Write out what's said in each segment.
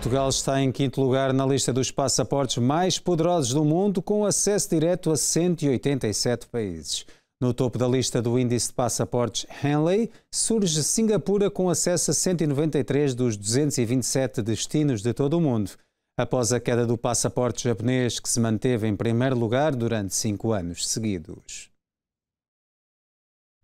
Portugal está em quinto lugar na lista dos passaportes mais poderosos do mundo, com acesso direto a 187 países. No topo da lista do índice de passaportes Henley, surge Singapura com acesso a 193 dos 227 destinos de todo o mundo, após a queda do passaporte japonês, que se manteve em primeiro lugar durante cinco anos seguidos.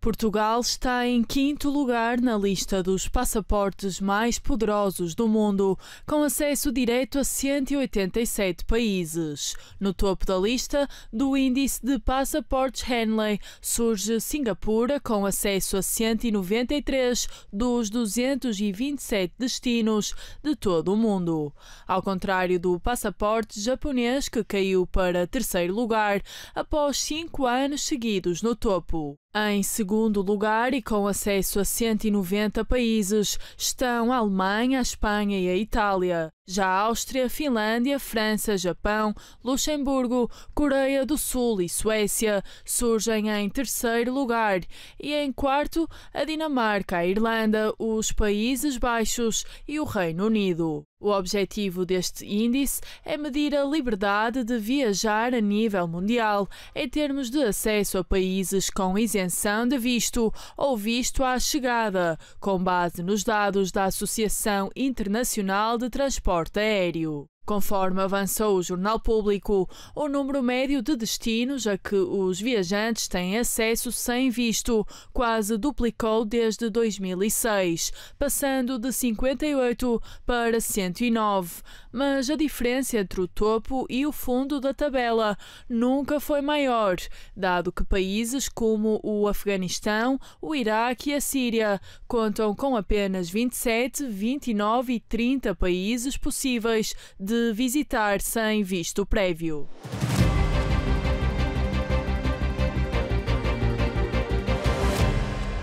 Portugal está em quinto lugar na lista dos passaportes mais poderosos do mundo, com acesso direto a 187 países. No topo da lista do índice de passaportes Henley surge Singapura, com acesso a 193 dos 227 destinos de todo o mundo. Ao contrário do passaporte japonês, que caiu para terceiro lugar após cinco anos seguidos no topo. Em segundo lugar, e com acesso a 190 países, estão a Alemanha, a Espanha e a Itália. Já Áustria, Finlândia, França, Japão, Luxemburgo, Coreia do Sul e Suécia surgem em terceiro lugar e em quarto a Dinamarca, a Irlanda, os Países Baixos e o Reino Unido. O objetivo deste índice é medir a liberdade de viajar a nível mundial em termos de acesso a países com isenção de visto ou visto à chegada, com base nos dados da Associação Internacional de Transportes morto, aéreo. Conforme avançou o Jornal Público, o número médio de destinos a que os viajantes têm acesso sem visto quase duplicou desde 2006, passando de 58 para 109. Mas a diferença entre o topo e o fundo da tabela nunca foi maior, dado que países como o Afeganistão, o Iraque e a Síria contam com apenas 27, 29 e 30 países possíveis de visitar sem visto prévio.